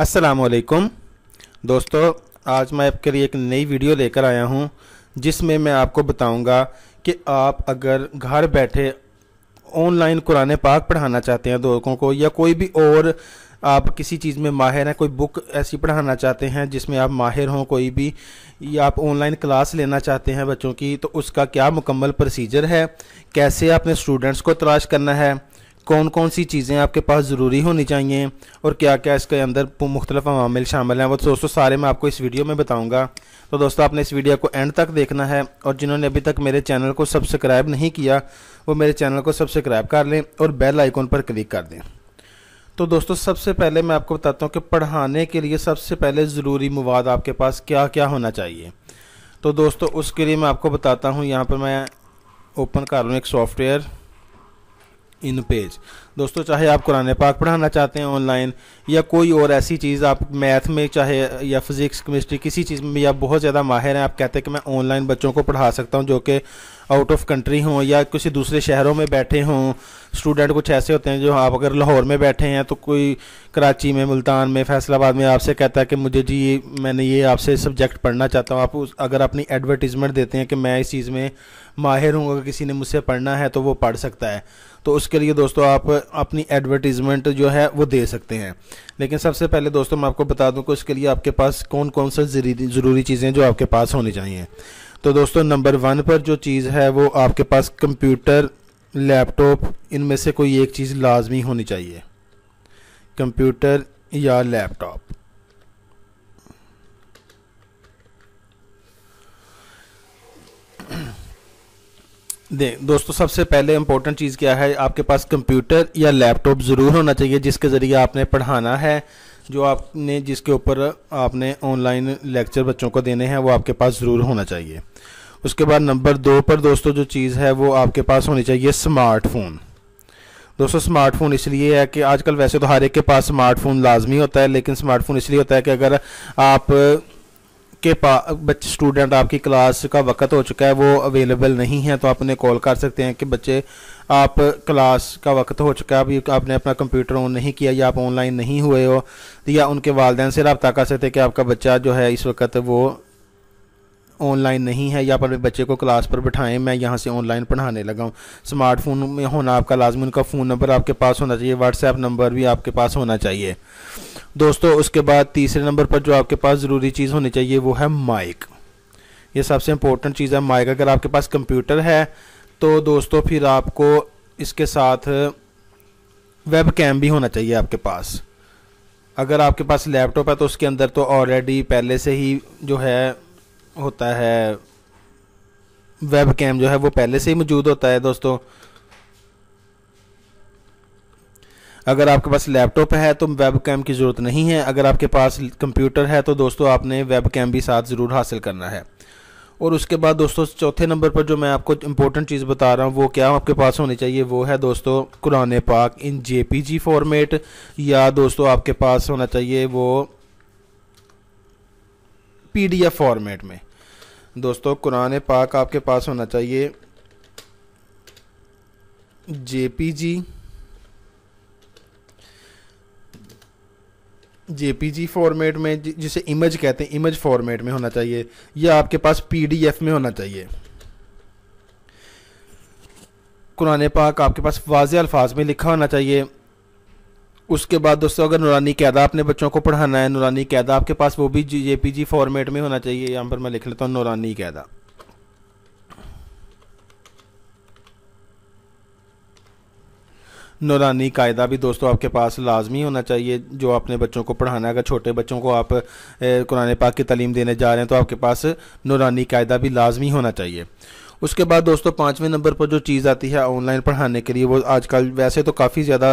असलकम दोस्तों आज मैं आपके लिए एक नई वीडियो लेकर आया हूं जिसमें मैं आपको बताऊंगा कि आप अगर घर बैठे ऑनलाइन कुरान पाक पढ़ाना चाहते हैं लोगों को या कोई भी और आप किसी चीज़ में माहिर हैं कोई बुक ऐसी पढ़ाना चाहते हैं जिसमें आप माहिर हों कोई भी या आप ऑनलाइन क्लास लेना चाहते हैं बच्चों की तो उसका क्या मुकम्मल प्रोसीजर है कैसे अपने स्टूडेंट्स को तलाश करना है कौन कौन सी चीज़ें आपके पास ज़रूरी होनी चाहिए और क्या क्या इसके अंदर मुख्तलिफ अवामिल शामिल हैं वो तो दोस्तों सारे मैं आपको इस वीडियो में बताऊँगा तो दोस्तों आपने इस वीडियो को एंड तक देखना है और जिन्होंने अभी तक मेरे चैनल को सब्सक्राइब नहीं किया वो मेरे चैनल को सब्सक्राइब कर लें और बेल आइकॉन पर क्लिक कर दें तो दोस्तों सबसे पहले मैं आपको बताता हूँ कि पढ़ाने के लिए सबसे पहले ज़रूरी मवाद आपके पास क्या क्या होना चाहिए तो दोस्तों उसके लिए मैं आपको बताता हूँ यहाँ पर मैं ओपन कर लूँ एक सॉफ्टवेयर इन पेज दोस्तों चाहे आप कुरान पाक पढ़ाना चाहते हैं ऑनलाइन या कोई और ऐसी चीज़ आप मैथ में चाहे या फिज़िक्स केमिस्ट्री किसी चीज़ में या बहुत ज़्यादा माहिर हैं आप कहते हैं कि मैं ऑनलाइन बच्चों को पढ़ा सकता हूँ जो कि आउट ऑफ कंट्री हों या किसी दूसरे शहरों में बैठे हों स्टूडेंट कुछ ऐसे होते हैं जो आप अगर लाहौर में बैठे हैं तो कोई कराची में मुल्तान में फैसलाबाद में आपसे कहता है कि मुझे जी ये मैंने ये आपसे सब्जेक्ट पढ़ना चाहता हूँ आप उस अगर अपनी एडवर्टीज़मेंट देते हैं कि मैं इस चीज़ में माहिर हूँ अगर किसी ने मुझसे पढ़ना है तो वो पढ़ सकता है तो उसके लिए दोस्तों आप अपनी एडवर्टीज़मेंट जो है वो दे सकते हैं लेकिन सबसे पहले दोस्तों मैं आपको बता दूँ कि उसके लिए आपके पास कौन कौन सा ज़रूरी चीज़ें जो आपके पास होनी चाहिए तो दोस्तों नंबर वन पर जो चीज़ है वो आपके पास कंप्यूटर लैपटॉप इनमें से कोई एक चीज़ लाजमी होनी चाहिए कंप्यूटर या लैपटॉप दे दोस्तों सबसे पहले इम्पोर्टेंट चीज़ क्या है आपके पास कंप्यूटर या लैपटॉप ज़रूर होना चाहिए जिसके ज़रिए आपने पढ़ाना है जो आपने जिसके ऊपर आपने ऑनलाइन लेक्चर बच्चों को देने हैं वो आपके पास ज़रूर होना चाहिए उसके बाद नंबर दो पर दोस्तों जो चीज़ है वो आपके पास होनी चाहिए स्मार्टफोन दोस्तों स्मार्टफोन इसलिए है कि आजकल वैसे तो हर एक के पास स्मार्टफोन लाजमी होता है लेकिन स्मार्टफोन इसलिए होता है कि अगर आप के पा बच्चे स्टूडेंट आपकी क्लास का वक्त हो चुका है वो अवेलेबल नहीं है तो आप उन्हें कॉल कर सकते हैं कि बच्चे आप क्लास का वक्त हो चुका है अभी आपने अपना कंप्यूटर ऑन नहीं किया या आप ऑनलाइन नहीं हुए हो या उनके वालदेन से रबता कर सकते कि आपका बच्चा जो है इस वक्त वो ऑनलाइन नहीं है या अपने बच्चे को क्लास पर बैठाएं मैं यहाँ से ऑनलाइन पढ़ाने लगा स्मार्टफोन में होना आपका लाजमी उनका फ़ोन नंबर आपके पास होना चाहिए व्हाट्सएप नंबर भी आपके पास होना चाहिए दोस्तों उसके बाद तीसरे नंबर पर जो आपके पास ज़रूरी चीज़ होनी चाहिए वो है माइक ये सबसे इंपॉर्टेंट चीज़ है माइक अगर आपके पास कंप्यूटर है तो दोस्तों फिर आपको इसके साथ वेब कैम भी होना चाहिए आपके पास अगर आपके पास लैपटॉप है तो उसके अंदर तो ऑलरेडी पहले से ही जो है होता है वेब कैम जो है वो पहले से ही मौजूद होता है दोस्तों अगर आपके पास लैपटॉप है तो वेब कैम की ज़रूरत नहीं है अगर आपके पास कंप्यूटर है तो दोस्तों आपने वेब कैम भी साथ ज़रूर हासिल करना है और उसके बाद दोस्तों चौथे नंबर पर जो मैं आपको इम्पोर्टेंट चीज़ बता रहा हूँ वो क्या आपके पास होनी चाहिए वो है दोस्तों कुरान पाक इन जे फॉर्मेट या दोस्तों आपके पास होना चाहिए वो पी फॉर्मेट में दोस्तों कुरान पाक आपके पास होना चाहिए जे जेपीजी फॉर्मेट में जिसे इमेज कहते हैं इमेज फॉर्मेट में होना चाहिए या आपके पास पीडीएफ में होना चाहिए कुरान पाक आपके पास वाज अल्फाज में लिखा होना चाहिए उसके बाद दोस्तों अगर नुरानी कैदा अपने बच्चों को पढ़ाना है नुरानी कैदा आपके पास वो भी जे पी जी फॉर्मेट में होना चाहिए यहाँ पर मैं लिख लेता हूँ नुरानी कैदा नौरानी कायदा भी दोस्तों आपके पास लाजमी होना चाहिए जो अपने बच्चों को पढ़ाना है अगर छोटे बच्चों को आप कुरान पाक की तलीम देने जा रहे हैं तो आपके पास नौरानी कायदा भी लाजमी होना चाहिए उसके बाद दोस्तों पाँचवें नंबर पर जो चीज़ आती है ऑनलाइन पढ़ाने के लिए वो आजकल वैसे तो काफ़ी ज़्यादा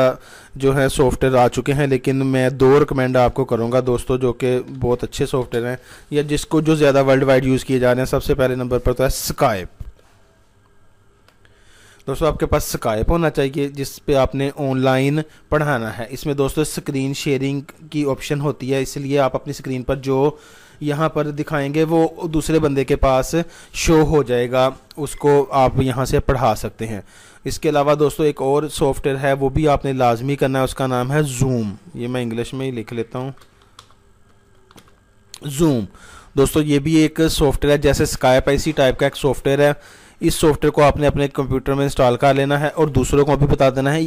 जो है सॉफ्टवेयर आ चुके हैं लेकिन मैं दो रिकमेंड आपको करूँगा दोस्तों जो कि बहुत अच्छे सॉफ्टवेयर हैं या जिसको जो ज़्यादा वर्ल्ड वाइड यूज़ किए जा रहे हैं सबसे पहले नंबर पर तो है स्काइप दोस्तों आपके पास स्काइप होना चाहिए जिस पे आपने ऑनलाइन पढ़ाना है इसमें दोस्तों स्क्रीन शेयरिंग की ऑप्शन होती है इसलिए आप अपनी स्क्रीन पर जो यहाँ पर दिखाएंगे वो दूसरे बंदे के पास शो हो जाएगा उसको आप यहाँ से पढ़ा सकते हैं इसके अलावा दोस्तों एक और सॉफ्टवेयर है वो भी आपने लाजमी करना है उसका नाम है जूम ये मैं इंग्लिश में ही लिख लेता हूँ जूम दोस्तों ये भी एक सॉफ्टवेयर है जैसे स्काइप इसी टाइप का एक सॉफ्टवेयर है इस सॉफ्टवेयर को आपने अपने कंप्यूटर में इंस्टॉल कर लेना है और दूसरों को भी बता देना है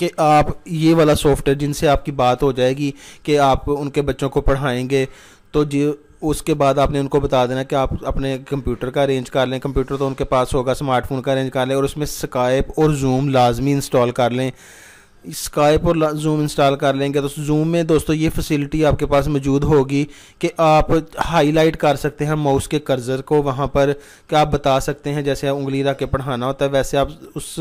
कि आप ये वाला सॉफ्टवेयर जिनसे आपकी बात हो जाएगी कि आप उनके बच्चों को पढ़ाएंगे तो जी उसके बाद आपने उनको बता देना कि आप अपने कंप्यूटर का अरेंज कर लें कंप्यूटर तो उनके पास होगा स्मार्टफोन का अरेंज कर लें और उसमें स्काइप और जूम लाजमी इंस्टॉल कर लें स्काइप और जूम इंस्टॉल कर लेंगे तो जूम में दोस्तों ये फैसिलिटी आपके पास मौजूद होगी कि आप हाईलाइट कर सकते हैं माउस के कर्जर को वहाँ पर कि आप बता सकते हैं जैसे उंगली रख के पढ़ाना होता है वैसे आप उस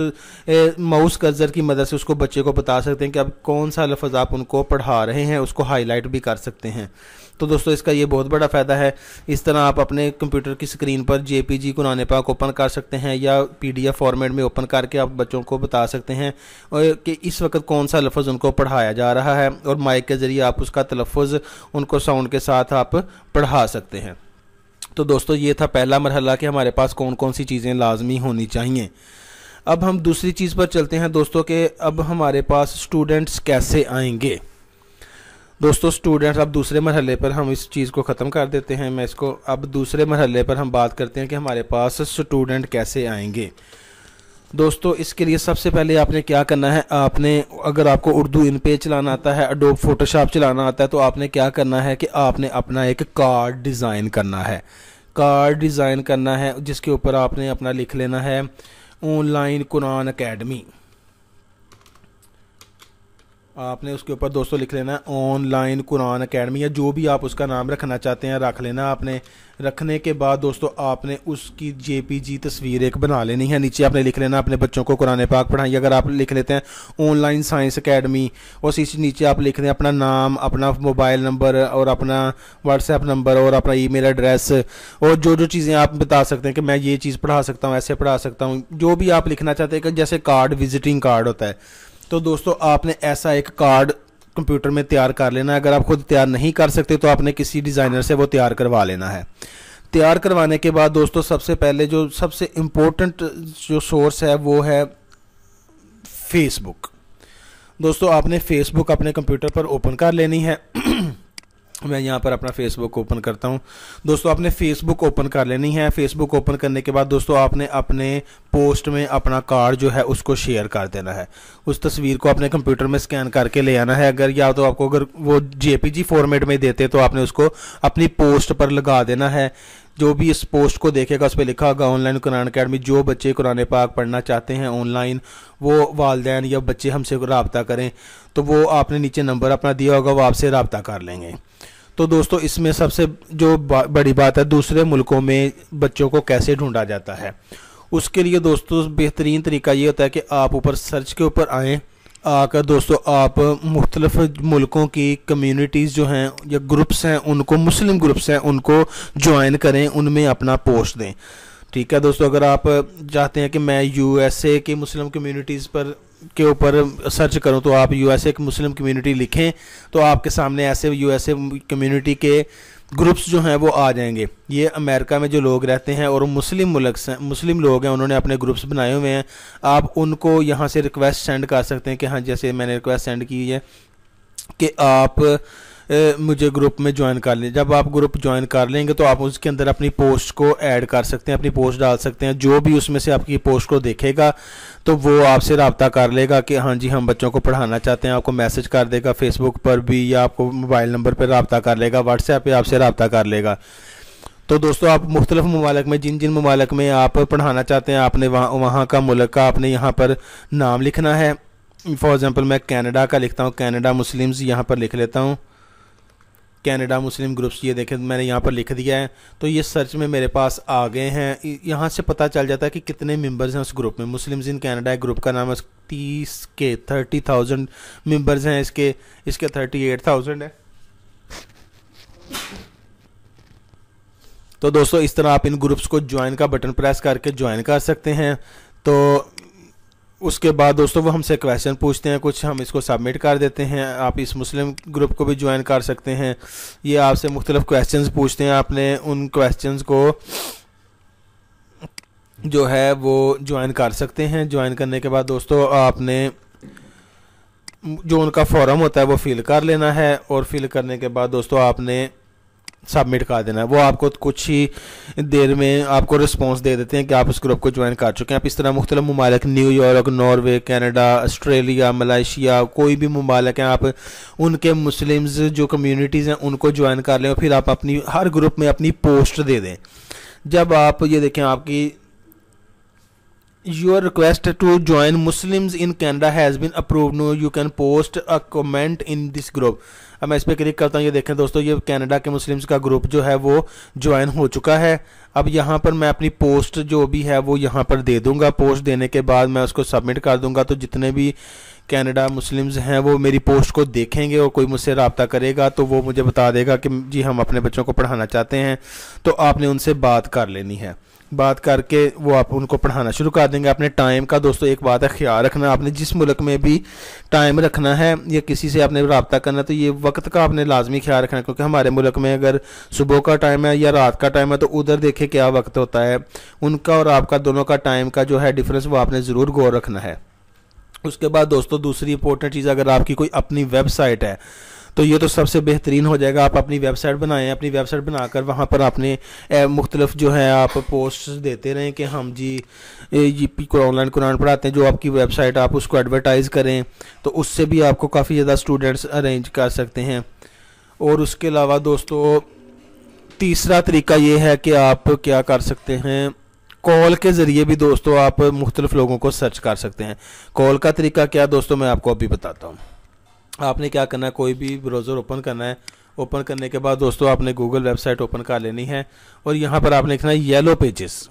माउस कर्जर की मदद से उसको बच्चे को बता सकते हैं कि आप कौन सा लफज आप उनको पढ़ा रहे हैं उसको हाईलाइट भी कर सकते हैं तो दोस्तों इसका ये बहुत बड़ा फ़ायदा है इस तरह आप अपने कंप्यूटर की स्क्रीन पर जे पी जी कुरान पाक ओपन कर सकते हैं या पी डी एफ फॉर्मेट में ओपन करके आप बच्चों को बता सकते हैं और कि इस वक्त कौन सा लफ्ज़ उनको पढ़ाया जा रहा है और माइक के ज़रिए आप उसका तलफ़ उनको साउंड के साथ आप पढ़ा सकते हैं तो दोस्तों ये था पहला मरहला कि हमारे पास कौन कौन सी चीज़ें लाजमी होनी चाहिए अब हम दूसरी चीज़ पर चलते हैं दोस्तों के अब हमारे पास स्टूडेंट्स कैसे आएंगे दोस्तों स्टूडेंट्स अब दूसरे मरहले पर हम इस चीज़ को ख़त्म कर देते हैं मैं इसको अब दूसरे मरहले पर हम बात करते हैं कि हमारे पास स्टूडेंट कैसे आएंगे दोस्तों इसके लिए सबसे पहले आपने क्या करना है आपने अगर आपको उर्दू इन पे चलाना आता है अडोब फोटोशॉप चलाना आता है तो आपने क्या करना है कि आपने अपना एक कार्ड डिज़ाइन करना है कार्ड डिज़ाइन करना है जिसके ऊपर आपने अपना लिख लेना है ऑनलाइन कुरान अकेडमी आपने उसके ऊपर दोस्तों लिख लेना ऑनलाइन कुरान अकेडमी या जो भी आप उसका नाम रखना चाहते हैं रख लेना आपने रखने के बाद दोस्तों आपने उसकी जेपीजी तस्वीर एक बना लेनी है नीचे आपने लिख लेना अपने बच्चों को कुरान पाक पढ़ाई अगर आप लिख लेते हैं ऑनलाइन साइंस अकेडमी और इस नीचे आप लिख लें अपना नाम अपना मोबाइल नंबर और अपना व्हाट्सएप नंबर और अपना ई एड्रेस और जो जो चीज़ें आप बता सकते हैं कि मैं ये चीज़ पढ़ा सकता हूँ ऐसे पढ़ा सकता हूँ जो भी आप लिखना चाहते हैं जैसे कार्ड विजिटिंग कार्ड होता है तो दोस्तों आपने ऐसा एक कार्ड कंप्यूटर में तैयार कर लेना है अगर आप खुद तैयार नहीं कर सकते तो आपने किसी डिज़ाइनर से वो तैयार करवा लेना है तैयार करवाने के बाद दोस्तों सबसे पहले जो सबसे इम्पोर्टेंट जो सोर्स है वो है फेसबुक दोस्तों आपने फेसबुक अपने कंप्यूटर पर ओपन कर लेनी है मैं यहाँ पर अपना फेसबुक ओपन करता हूँ दोस्तों आपने फेसबुक ओपन कर लेनी है फेसबुक ओपन करने के बाद दोस्तों आपने अपने पोस्ट में अपना कार्ड जो है उसको शेयर कर देना है उस तस्वीर को अपने कंप्यूटर में स्कैन करके ले आना है अगर या तो आपको अगर वो जेपीजी फॉर्मेट में देते तो आपने उसको अपनी पोस्ट पर लगा देना है जो भी इस पोस्ट को देखेगा उस पर लिखा होगा ऑनलाइन कुरान अकेडमी जो बच्चे कुरान पाक पढ़ना चाहते हैं ऑनलाइन वो वालदेन या बच्चे हमसे रबता करें तो वो आपने नीचे नंबर अपना दिया होगा वो आपसे रबता कर लेंगे तो दोस्तों इसमें सबसे जो बड़ी बात है दूसरे मुल्कों में बच्चों को कैसे ढूंढा जाता है उसके लिए दोस्तों बेहतरीन तरीका ये होता है कि आप ऊपर सर्च के ऊपर आएँ आकर दोस्तों आप मुख्तलफ़ मुल्कों की कम्युनिटीज़ जो हैं या ग्रुप्स हैं उनको मुस्लिम ग्रुप्स हैं उनको ज्वाइन करें उनमें अपना पोस्ट दें ठीक है दोस्तों अगर आप चाहते हैं कि मैं यूएसए की मुस्लिम कम्युनिटीज़ पर के ऊपर सर्च करूँ तो आप यूएसए एक मुस्लिम कम्युनिटी लिखें तो आपके सामने ऐसे यूएसए कम्युनिटी के ग्रुप्स जो हैं वो आ जाएंगे ये अमेरिका में जो लोग रहते हैं और मुस्लिम मुल्क से मुस्लिम लोग हैं उन्होंने अपने ग्रुप्स बनाए हुए हैं आप उनको यहाँ से रिक्वेस्ट सेंड कर सकते हैं कि हाँ जैसे मैंने रिक्वेस्ट सेंड की है कि आप मुझे ग्रुप में ज्वाइन कर लें जब आप ग्रुप ज्वाइन कर लेंगे तो आप उसके अंदर अपनी पोस्ट को ऐड कर सकते हैं अपनी पोस्ट डाल सकते हैं जो भी उसमें से आपकी पोस्ट को देखेगा तो वो आपसे रबता कर लेगा कि हाँ जी हम बच्चों को पढ़ाना चाहते हैं आपको मैसेज कर देगा फेसबुक पर भी या आपको मोबाइल नंबर पर रबता कर लेगा व्हाट्सएप पर आपसे रबता कर लेगा तो दोस्तों आप मुख्तलिफ ममालक में जिन जिन ममालक में आप पढ़ाना चाहते हैं आपने वहाँ वहाँ का मुल्क का आपने यहाँ पर नाम लिखना है फॉर एग्ज़ाम्पल मैं कैनेडा का लिखता हूँ कैनेडा मुस्लिम्स यहाँ पर लिख लेता हूँ कनाडा मुस्लिम ग्रुप्स ये देखें मैंने यहाँ पर लिख दिया है तो ये सर्च में मेरे पास आ गए हैं यहाँ से पता चल जाता है कि कितने मेंबर्स हैं उस ग्रुप में मुस्लिम्स इन कनाडा ग्रुप का नाम है तीस के थर्टी थाउजेंड मेम्बर्स हैं इसके इसके थर्टी एट थाउजेंड है तो दोस्तों इस तरह आप इन ग्रुप्स को ज्वाइन का बटन प्रेस करके ज्वाइन कर सकते हैं तो उसके बाद दोस्तों वो हमसे क्वेश्चन पूछते हैं कुछ हम इसको सबमिट कर देते हैं आप इस मुस्लिम ग्रुप को भी ज्वाइन कर सकते हैं ये आपसे मुख्तलिफ क्वेश्चन पूछते हैं आपने उन क्वेश्चन को जो है वो ज्वाइन कर सकते हैं ज्वाइन करने के बाद दोस्तों आपने जो उनका फॉरम होता है वो फिल कर लेना है और फिल करने के बाद दोस्तों आपने सबमिट कर देना है वो आपको कुछ ही देर में आपको रिस्पॉन्स दे देते हैं कि आप उस ग्रुप को ज्वाइन कर चुके हैं आप इस तरह मुख्तलिफ ममालिक New York Norway Canada Australia Malaysia कोई भी ममालक हैं आप उनके मुस्लिम्स जो कम्यूनिटीज़ हैं उनको ज्वाइन कर लें और फिर आप अपनी हर ग्रुप में अपनी पोस्ट दे दें जब आप ये देखें आपकी your request to join muslims in canada has been approved No, you can post a comment in this group अब मैं इस पर क्लिक करता हूँ ये देखें दोस्तों ये कनाडा के मुस्लिम्स का ग्रुप जो है वो ज्वाइन हो चुका है अब यहाँ पर मैं अपनी पोस्ट जो भी है वो यहाँ पर दे दूँगा पोस्ट देने के बाद मैं उसको सबमिट कर दूँगा तो जितने भी कनाडा मुस्लिम्स हैं वो मेरी पोस्ट को देखेंगे और कोई मुझसे रबता करेगा तो वो मुझे बता देगा कि जी हम अपने बच्चों को पढ़ाना चाहते हैं तो आपने उनसे बात कर लेनी है बात करके वो आप उनको पढ़ाना शुरू कर देंगे अपने टाइम का दोस्तों एक बात है ख्याल रखना आपने जिस मुल्क में भी टाइम रखना है या किसी से आपने रबता करना है तो ये वक्त का आपने लाजमी ख्याल रखना है क्योंकि हमारे मुल्क में अगर सुबह का टाइम है या रात का टाइम है तो उधर देखे क्या वक्त होता है उनका और आपका दोनों का टाइम का जो है डिफरेंस वो आपने ज़रूर गौर रखना है उसके बाद दोस्तों दूसरी इंपॉर्टेंट चीज़ अगर आपकी कोई अपनी वेबसाइट है तो ये तो सबसे बेहतरीन हो जाएगा आप अपनी वेबसाइट बनाएं अपनी वेबसाइट बनाकर वहाँ पर आपने मुख्तलिफ जो है आप पोस्ट देते रहें कि हम जी ये ऑनलाइन कुरान पढ़ाते हैं जो आपकी वेबसाइट आप उसको एडवर्टाइज़ करें तो उससे भी आपको काफ़ी ज़्यादा स्टूडेंट्स अरेंज कर सकते हैं और उसके अलावा दोस्तों तीसरा तरीका ये है कि आप क्या कर सकते हैं कॉल के ज़रिए भी दोस्तों आप मुख्तलिफ़ लोगों को सर्च कर सकते हैं कॉल का तरीका क्या दोस्तों मैं आपको अभी बताता हूँ आपने क्या करना है कोई भी ब्राउज़र ओपन करना है ओपन करने के बाद दोस्तों आपने गूगल वेबसाइट ओपन कर लेनी है और यहाँ पर आपने लिखना है येलो पेजेस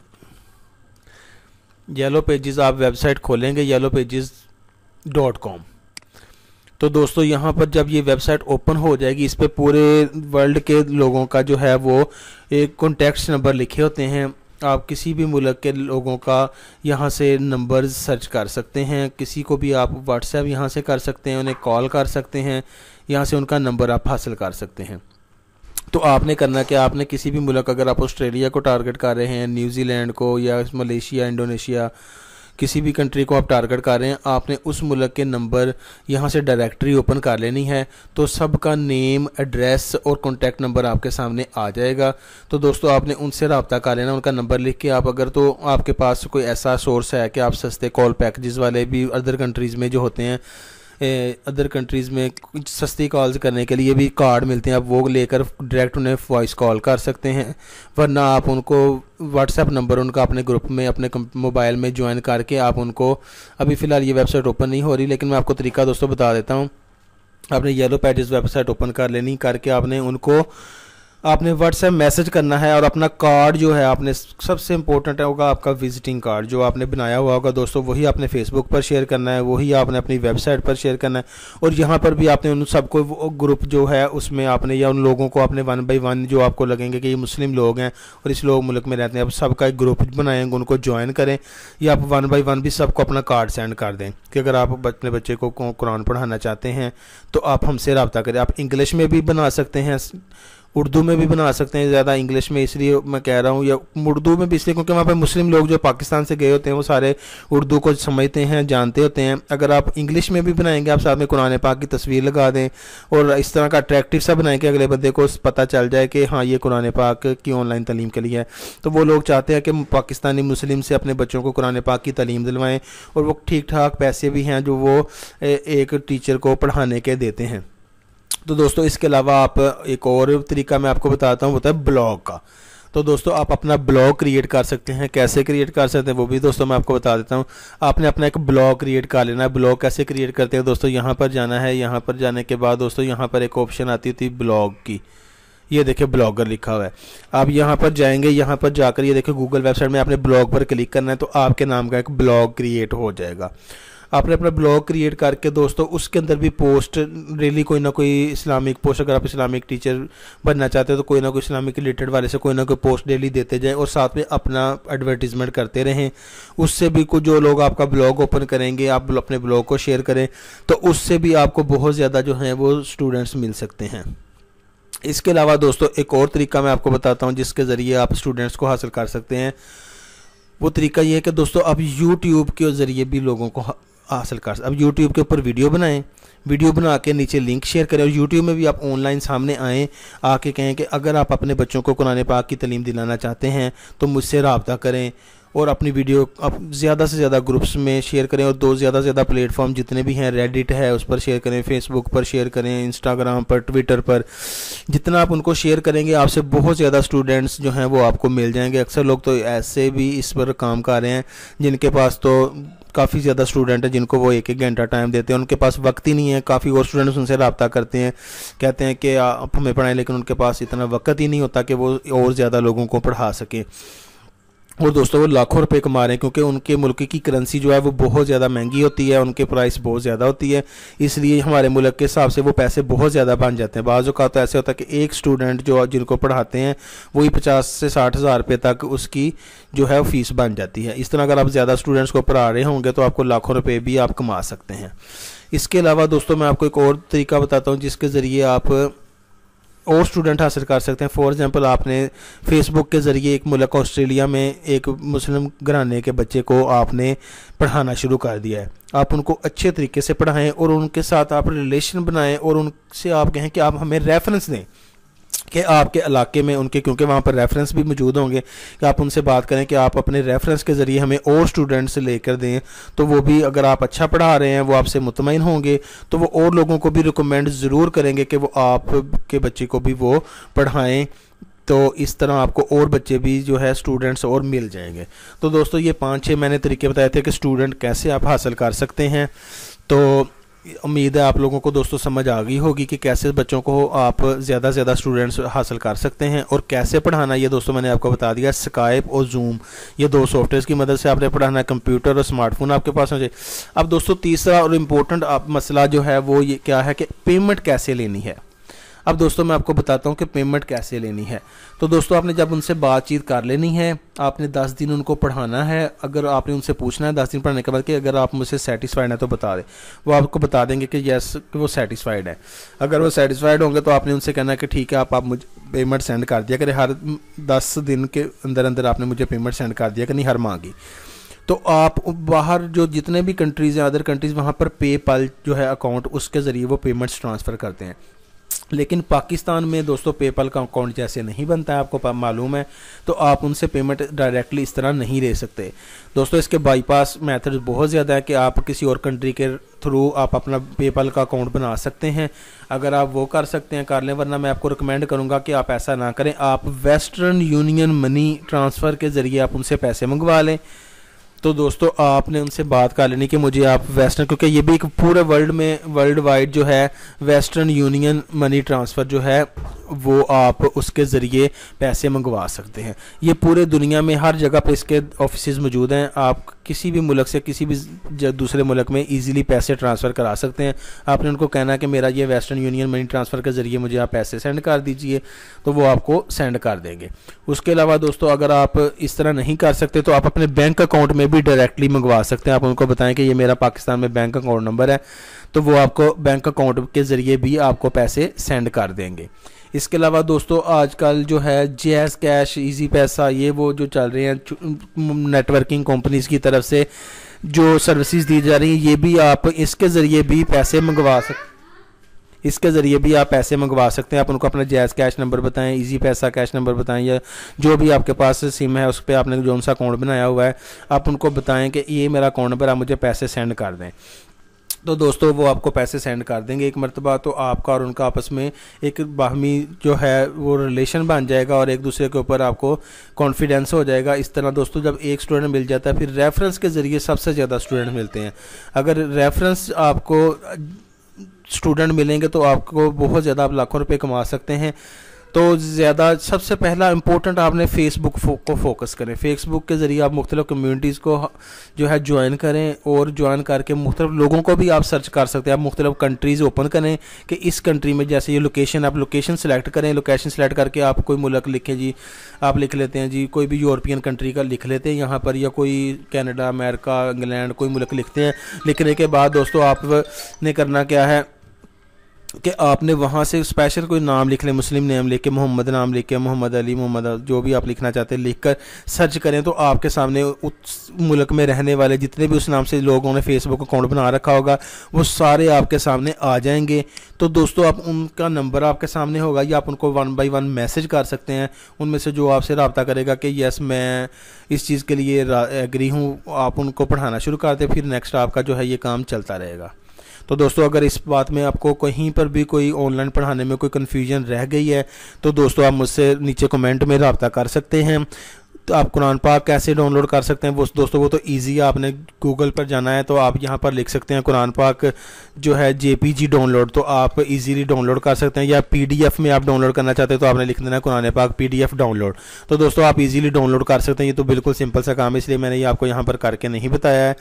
येलो पेजेस आप वेबसाइट खोलेंगे येलो पेजेस डॉट कॉम तो दोस्तों यहाँ पर जब ये वेबसाइट ओपन हो जाएगी इस पर पूरे वर्ल्ड के लोगों का जो है वो एक कॉन्टैक्ट नंबर लिखे होते हैं आप किसी भी मुल्क के लोगों का यहाँ से नंबर सर्च कर सकते हैं किसी को भी आप व्हाट्सएप यहाँ से कर सकते हैं उन्हें कॉल कर सकते हैं यहाँ से उनका नंबर आप हासिल कर सकते हैं तो आपने करना क्या आपने किसी भी मुल्क अगर आप ऑस्ट्रेलिया को टारगेट कर रहे हैं न्यूजीलैंड को या मलेशिया इंडोनेशिया किसी भी कंट्री को आप टारगेट कर रहे हैं आपने उस मुल्क के नंबर यहाँ से डायरेक्टरी ओपन कर लेनी है तो सबका नेम एड्रेस और कॉन्टैक्ट नंबर आपके सामने आ जाएगा तो दोस्तों आपने उनसे रबता कर लेना उनका नंबर लिख के आप अगर तो आपके पास कोई ऐसा सोर्स है कि आप सस्ते कॉल पैकेजेस वाले भी अदर कंट्रीज़ में जो होते हैं अदर कंट्रीज़ में कुछ सस्ती कॉल्स करने के लिए भी कार्ड मिलते हैं आप वो लेकर डायरेक्ट उन्हें वॉइस कॉल कर सकते हैं वरना आप उनको व्हाट्सएप नंबर उनका अपने ग्रुप में अपने मोबाइल में ज्वाइन करके आप उनको अभी फ़िलहाल ये वेबसाइट ओपन नहीं हो रही लेकिन मैं आपको तरीका दोस्तों बता देता हूँ आपने येलो पेजेस वेबसाइट ओपन कर लेनी करके आपने उनको आपने व्हाट्सएप मैसेज करना है और अपना कार्ड जो है आपने सबसे इंपॉर्टेंट होगा आपका विजिटिंग कार्ड जो आपने बनाया हुआ होगा दोस्तों वही आपने फेसबुक पर शेयर करना है वही आपने अपनी वेबसाइट पर शेयर करना है और यहाँ पर भी आपने उन सबको ग्रुप जो है उसमें आपने या उन लोगों को आपने वन बाई वन जो आपको लगेंगे कि ये मुस्लिम लोग हैं और इस लोग मुल्क में रहते हैं आप सबका एक ग्रुप बनाएंगे उनको ज्वाइन करें या आप वन बाई वन भी सबको अपना कार्ड सेंड कर दें कि अगर आप अपने बच्चे को कुरान पढ़ाना चाहते हैं तो आप हमसे रबता करें आप इंग्लिश में भी बना सकते हैं उर्दू में भी बना सकते हैं ज़्यादा इंग्लिश में इसलिए मैं कह रहा हूँ या उर्दू में भी इसलिए क्योंकि वहाँ पर मुस्लिम लोग जो पाकिस्तान से गए होते हैं वो सारे उर्दू को समझते हैं जानते होते हैं अगर आप इंग्लिश में भी बनाएंगे आप साथ में कुरान पाक की तस्वीर लगा दें और इस तरह का अट्रैक्टिव सा बनाएं कि अगले बंदे को पता चल जाए कि हाँ ये कुरान पाक की ऑनलाइन तलीम के लिए है तो वो लोग चाहते हैं कि पाकिस्तानी मुस्लिम से अपने बच्चों को कुरान पाक की तलीम दिलवाएँ और वो ठीक ठाक पैसे भी हैं जो वो एक टीचर को पढ़ाने के देते हैं तो दोस्तों इसके अलावा आप एक और तरीका मैं आपको बताता हूँ होता है ब्लॉग का तो दोस्तों आप अपना ब्लॉग क्रिएट कर सकते हैं कैसे क्रिएट कर सकते हैं वो भी दोस्तों मैं आपको बता देता हूं आपने अपना एक ब्लॉग क्रिएट कर लेना है ब्लॉग कैसे क्रिएट करते हैं दोस्तों यहां पर जाना है यहां पर जाने के बाद दोस्तों यहां पर एक ऑप्शन आती थी ब्लॉग की ये देखिए ब्लॉगर लिखा हुआ है आप यहाँ पर जाएंगे यहाँ पर जाकर ये देखिए गूगल वेबसाइट में आपने ब्लॉग पर क्लिक करना है तो आपके नाम का एक ब्लॉग क्रिएट हो जाएगा आपने अपना ब्लॉग क्रिएट करके दोस्तों उसके अंदर भी पोस्ट डेली कोई ना कोई इस्लामिक पोस्ट अगर आप इस्लामिक टीचर बनना चाहते हो तो कोई ना कोई इस्लामिक रिलेटेड वाले से कोई ना कोई पोस्ट डेली देते जाएं और साथ में अपना एडवर्टीजमेंट करते रहें उससे भी कुछ जो लोग आपका ब्लॉग ओपन करेंगे आप अपने ब्लॉग को शेयर करें तो उससे भी आपको बहुत ज़्यादा जो है वो स्टूडेंट्स मिल सकते हैं इसके अलावा दोस्तों एक और तरीका मैं आपको बताता हूँ जिसके ज़रिए आप स्टूडेंट्स को हासिल कर सकते हैं वो तरीका ये है कि दोस्तों आप यूट्यूब के ज़रिए भी लोगों को हासिल कर अब यूट्यूब के ऊपर वीडियो बनाएं वीडियो बना के नीचे लिंक शेयर करें और यूट्यूब में भी आप ऑनलाइन सामने आएँ आके कहें कि अगर आप अपने बच्चों को कुरान पाक की तलीम दिलाना चाहते हैं तो मुझसे रबता करें और अपनी वीडियो आप ज़्यादा से ज़्यादा ग्रुप्स में शेयर करें और दो ज़्यादा से ज़्यादा प्लेटफॉर्म जितने भी हैं रेडिट है उस पर शेयर करें फेसबुक पर शेयर करें इंस्टाग्राम पर ट्विटर पर जितना आप उनको शेयर करेंगे आपसे बहुत ज़्यादा स्टूडेंट्स जो हैं वो आपको मिल जाएंगे अक्सर लोग तो ऐसे भी इस पर काम कर रहे हैं जिनके पास तो काफ़ी ज़्यादा स्टूडेंट हैं जिनको वो एक एक घंटा टाइम देते हैं उनके पास वक्त ही नहीं है काफ़ी और स्टूडेंट्स उनसे रबता करते हैं कहते हैं कि आप हमें पढ़ाएं लेकिन उनके पास इतना वक्त ही नहीं होता कि वो और ज़्यादा लोगों को पढ़ा सकें और दोस्तों वो लाखों रुपए कमा रहे हैं क्योंकि उनके मुल्क की करेंसी जो है वो बहुत ज़्यादा महंगी होती है उनके प्राइस बहुत ज़्यादा होती है इसलिए हमारे मुल्क के हिसाब से वो पैसे बहुत ज़्यादा बन जाते हैं बाज़ का तो ऐसे होता है कि एक स्टूडेंट जो जिनको पढ़ाते हैं वही पचास से साठ हज़ार रुपये तक उसकी जो है फीस बन जाती है इस तरह अगर आप ज़्यादा स्टूडेंट्स को पढ़ा रहे होंगे तो आपको लाखों रुपये भी आप कमा सकते हैं इसके अलावा दोस्तों मैं आपको एक और तरीका बताता हूँ जिसके ज़रिए आप और स्टूडेंट हासिल कर सकते हैं फॉर एग्ज़ाम्पल आपने फेसबुक के ज़रिए एक मुल्क ऑस्ट्रेलिया में एक मुस्लिम घराने के बच्चे को आपने पढ़ाना शुरू कर दिया है आप उनको अच्छे तरीके से पढ़ाएं और उनके साथ आप रिलेशन बनाएं और उनसे आप कहें कि आप हमें रेफरेंस दें कि आपके इलाके में उनके क्योंकि वहाँ पर रेफरेंस भी मौजूद होंगे कि आप उनसे बात करें कि आप अपने रेफरेंस के ज़रिए हमें और स्टूडेंट से लेकर दें तो वो भी अगर आप अच्छा पढ़ा रहे हैं वो आपसे मुतमिन होंगे तो वो और लोगों को भी रिकमेंड ज़रूर करेंगे कि वो आपके बच्चे को भी वो पढ़ाएँ तो इस तरह आपको और बच्चे भी जो है स्टूडेंट्स और मिल जाएंगे तो दोस्तों ये पाँच छः मैंने तरीके बताए थे कि स्टूडेंट कैसे आप हासिल कर सकते हैं तो उम्मीद है आप लोगों को दोस्तों समझ आ गई होगी कि कैसे बच्चों को आप ज़्यादा से ज़्यादा स्टूडेंट्स हासिल कर सकते हैं और कैसे पढ़ाना ये दोस्तों मैंने आपको बता दिया स्काइप और जूम ये दो सॉफ्टवेयर की मदद से आपने पढ़ाना है कंप्यूटर और स्मार्टफोन आपके पास हो जाए अब दोस्तों तीसरा और इम्पोर्टेंट मसला जो है वो ये क्या है कि पेमेंट कैसे लेनी है अब दोस्तों मैं आपको बताता हूँ कि पेमेंट कैसे लेनी है तो दोस्तों आपने जब उनसे बातचीत कर लेनी है आपने दस दिन उनको पढ़ाना है अगर आपने उनसे पूछना है दस दिन पढ़ने के बाद कि अगर आप मुझसे सेटिस्फाइड हैं तो बता दें वो आपको बता देंगे कि येस कि वो सेटिस्फाइड है अगर वो सेटिस्फाइड होंगे तो आपने उनसे कहना है कि ठीक है आप आप मुझे पेमेंट सेंड कर दिया करें हर दस दिन के अंदर अंदर आपने मुझे पेमेंट सेंड कर दिया कि नहीं हर मांगी तो आप बाहर जो जितने भी कंट्रीज़ हैं अदर कंट्रीज़ वहाँ पर पे जो है अकाउंट उसके ज़रिए वो पेमेंट्स ट्रांसफ़र करते हैं लेकिन पाकिस्तान में दोस्तों पेपल का अकाउंट जैसे नहीं बनता है आपको मालूम है तो आप उनसे पेमेंट डायरेक्टली इस तरह नहीं ले सकते दोस्तों इसके बाईपास मेथड्स बहुत ज़्यादा है कि आप किसी और कंट्री के थ्रू आप अपना पेपल का अकाउंट बना सकते हैं अगर आप वो कर सकते हैं कर लें वरना मैं आपको रिकमेंड करूँगा कि आप ऐसा ना करें आप वेस्टर्न यूनियन मनी ट्रांसफ़र के ज़रिए आप उनसे पैसे मंगवा लें तो दोस्तों आपने उनसे बात कर लेनी कि मुझे आप वेस्टर्न क्योंकि ये भी एक पूरे वर्ल्ड में वर्ल्ड वाइड जो है वेस्टर्न यूनियन मनी ट्रांसफ़र जो है वो आप उसके ज़रिए पैसे मंगवा सकते हैं ये पूरे दुनिया में हर जगह पे इसके ऑफिस मौजूद हैं आप किसी भी मुल्क से किसी भी दूसरे मुल्क में इजीली पैसे ट्रांसफ़र करा सकते हैं आपने उनको कहना कि मेरा ये वेस्टर्न यूनियन मनी ट्रांसफ़र के ज़रिए मुझे आप पैसे सेंड कर दीजिए तो वो आपको सेंड कर देंगे उसके अलावा दोस्तों अगर आप इस तरह नहीं कर सकते तो आप अपने बैंक अकाउंट में भी डायरेक्टली मंगवा सकते हैं आप उनको बताएं कि ये मेरा पाकिस्तान में बैंक अकाउंट नंबर है तो वो आपको बैंक अकाउंट के ज़रिए भी आपको पैसे सेंड कर देंगे इसके अलावा दोस्तों आजकल जो है जे कैश इजी पैसा ये वो जो चल रहे हैं नेटवर्किंग कंपनीज की तरफ से जो सर्विसेज दी जा रही हैं ये भी आप इसके ज़रिए भी पैसे मंगवा सक इसके ज़रिए भी आप पैसे मंगवा सकते हैं आप उनको अपना जैज़ कैश नंबर बताएं इजी पैसा कैश नंबर बताएं या जो भी आपके पास सिम है उस पर आपने जो सा अकाउंट बनाया हुआ है आप उनको बताएं कि ये मेरा अकाउंट नंबर आप मुझे पैसे सेंड कर दें तो दोस्तों वो आपको पैसे सेंड कर देंगे एक मरतबा तो आपका और उनका आपस में एक बाहमी जो है वो रिलेशन बन जाएगा और एक दूसरे के ऊपर आपको कॉन्फिडेंस हो जाएगा इस तरह दोस्तों जब एक स्टूडेंट मिल जाता है फिर रेफरेंस के ज़रिए सबसे ज़्यादा स्टूडेंट मिलते हैं अगर रेफरेंस आपको स्टूडेंट मिलेंगे तो आपको बहुत ज़्यादा आप लाखों रुपये कमा सकते हैं तो ज़्यादा सबसे पहला इंपॉर्टेंट आपने फेसबुक फो, को फोकस करें फेसबुक के ज़रिए आप मुख्तलिफ़ कम्यूनिटीज़ को जो है ज्वाइन करें और ज्वाइन करके मुख्तु लोगों को भी आप सर्च कर सकते हैं आप मुख्तलिफ कंट्रीज़ ओपन करें कि इस कंट्री में जैसे ये लोकेशन आप लोकेशन सेलेक्ट करें लोकेशन सेलेक्ट करके आप कोई मुल्क लिखें जी आप लिख लेते हैं जी कोई भी यूरोपियन कंट्री का लिख लेते हैं यहाँ पर या कोई कैनेडा अमेरिका इंग्लैंड कोई मुल्क लिखते हैं लिखने के बाद दोस्तों आपने करना क्या है कि आपने वहाँ से स्पेशल कोई नाम लिख लें मुस्लिम नेम लिख के मोहम्मद नाम लिख के मोहम्मद अली मोहम्मद जो भी आप लिखना चाहते हैं लिख कर सर्च करें तो आपके सामने उस मुल्क में रहने वाले जितने भी उस नाम से लोगों ने फेसबुक अकाउंट बना रखा होगा वो सारे आपके सामने आ जाएंगे तो दोस्तों आप उनका नंबर आपके सामने होगा या आप उनको वन बाई वन मैसेज कर सकते हैं उनमें से जो आपसे रबता करेगा कि यस मैं इस चीज़ के लिए एग्री हूँ आप उनको पढ़ाना शुरू करते फिर नेक्स्ट आपका जो है ये काम चलता रहेगा तो दोस्तों अगर इस बात में आपको कहीं पर भी कोई ऑनलाइन पढ़ाने में कोई कन्फ्यूजन रह गई है तो दोस्तों आप मुझसे नीचे कमेंट में रबता कर सकते हैं तो आप कुरान पाक कैसे डाउनलोड कर सकते हैं वो दोस्तों वो तो इजी है आपने गूगल पर जाना है तो आप यहाँ पर लिख सकते हैं कुरान पाक जो है जेपीजी डाउनलोड तो आप इजीली डाउनलोड कर सकते हैं या पीडीएफ में आप डाउनलोड करना चाहते हैं तो आपने लिख देना है कुरान पाक पीडीएफ डाउनलोड तो दोस्तों आप इजीली डाउनलोड कर सकते हैं ये तो बिल्कुल सिंपल सा काम है इसलिए मैंने ये आपको यहाँ पर करके नहीं बताया है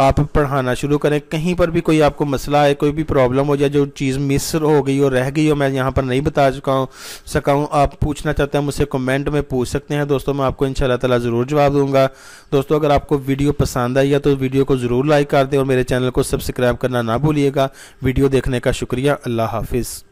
आप पढ़ाना शुरू करें कहीं पर भी कोई आपको मसला है कोई भी प्रॉब्लम हो जाए जो चीज़ मिस हो गई हो रह गई हो मैं यहाँ पर नहीं बता चुका हूँ सका हूँ आप पूछना चाहते हैं मुझसे कमेंट में पूछ सकते हैं दोस्तों मैं आपको इन ताला ज़रूर जवाब दूंगा दोस्तों अगर आपको वीडियो पसंद आई है तो वीडियो को ज़रूर लाइक कर दें और मेरे चैनल को सब्सक्राइब करना ना भूलिएगा वीडियो देखने का शुक्रिया अल्लाह हाफिज़